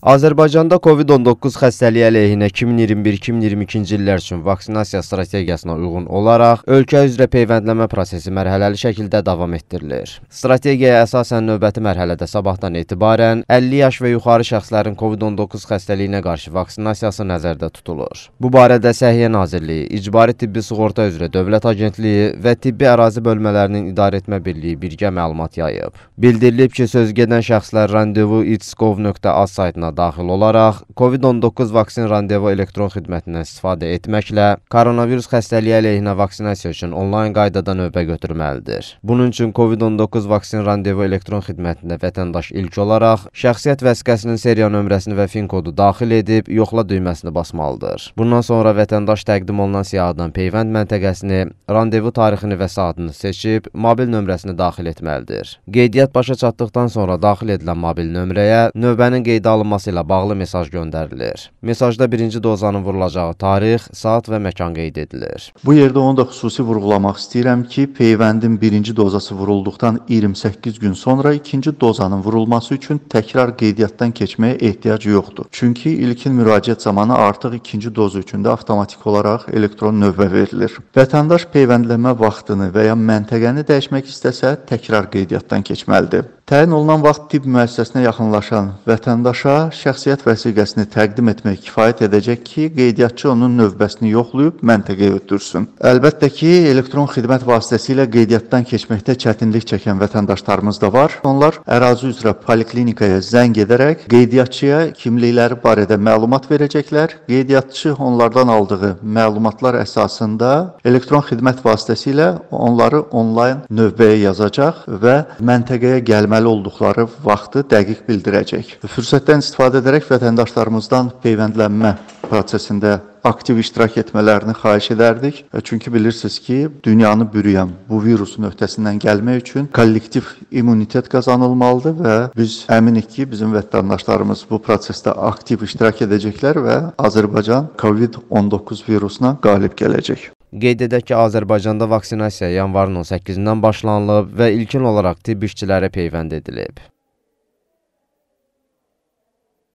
Azərbaycanda COVID-19 xəstəliyi əleyhinə 2021-2022-ci illər üçün vaksinasiya strategiyasına uyğun olaraq ölkə üzrə peyvəndləmə prosesi mərhələli şəkildə davam etdirilir. Strategiyaya əsasən növbəti mərhələdə sabahdan etibarən 50 yaş və yuxarı şəxslərin COVID-19 xəstəliyinə qarşı vaksinasiyası nəzərdə tutulur. Bu barədə Səhiyyə Nazirliyi, İcbari Tibbi Sığorta üzrə Dövlət Agentliyi və Tibbi Ərazi Bölmələrinin İdarəetmə Birliyi birgə məlumat yayıb. Bildirilib ki, söz gedən şəxslər randevu.itskov.az saytına proqramına daxil olaraq COVID-19 vaksin randevu elektron xidmətindən istifadə etməklə koronavirus xəstəliyi əleyhinə vaksinasiya üçün onlayn qaydada növbə götürməlidir. Bunun üçün COVID-19 vaksin randevu elektron xidmətində vətəndaş ilk olaraq şəxsiyyət vəsiqəsinin seriya nömrəsini və fin kodu daxil edib yoxla düyməsini basmalıdır. Bundan sonra vətəndaş təqdim olunan siyahıdan peyvənd məntəqəsini, randevu tarixini və saatını seçib mobil nömrəsini daxil etməlidir. Qeydiyyat başa çatdıqdan sonra daxil edilən mobil nömrəyə növbənin qeydə alınması vəzifələşdirilməsi ilə bağlı mesaj göndərilir. Mesajda birinci dozanın vurulacağı tarix, saat və məkan qeyd edilir. Bu yerdə onu da xüsusi vurğulamaq istəyirəm ki, peyvəndin birinci dozası vurulduqdan 28 gün sonra ikinci dozanın vurulması üçün təkrar qeydiyyatdan keçməyə ehtiyac yoxdur. Çünki ilkin müraciət zamanı artıq ikinci dozu üçün də avtomatik olaraq elektron növbə verilir. Vətəndaş peyvəndləmə vaxtını və ya məntəqəni dəyişmək istəsə, təkrar qeydiyyatdan keçməlidir. Təyin olunan vaxt tibb müəssisəsinə yaxınlaşan vətəndaşa şəxsiyyət vəsiqəsini təqdim etmək kifayət edəcək ki, qeydiyyatçı onun növbəsini yoxlayıb məntəqəyə ötürsün. Əlbəttə ki, elektron xidmət vasitəsilə qeydiyyatdan keçməkdə çətinlik çəkən vətəndaşlarımız da var. Onlar ərazi üzrə poliklinikaya zəng edərək qeydiyyatçıya kimlikləri barədə məlumat verəcəklər. Qeydiyyatçı onlardan aldığı məlumatlar əsasında elektron xidmət vasitəsilə onları onlayn növbəyə yazacaq və məntəqəyə gəlmə etməli olduqları vaxtı dəqiq bildirəcək. Fürsətdən istifadə edərək vətəndaşlarımızdan peyvəndlənmə prosesində aktiv iştirak etmələrini xahiş edərdik. E, çünki bilirsiniz ki, dünyanı bürüyən bu virusun öhdəsindən gəlmək üçün kollektiv immunitet qazanılmalıdır və biz əminik ki, bizim vətəndaşlarımız bu prosesdə aktiv iştirak edəcəklər və Azərbaycan COVID-19 virusuna qalib gələcək. Qeyd edək ki, Azərbaycanda vaksinasiya yanvarın 18-dən başlanılıb və ilkin olaraq tibb işçiləri peyvənd edilib.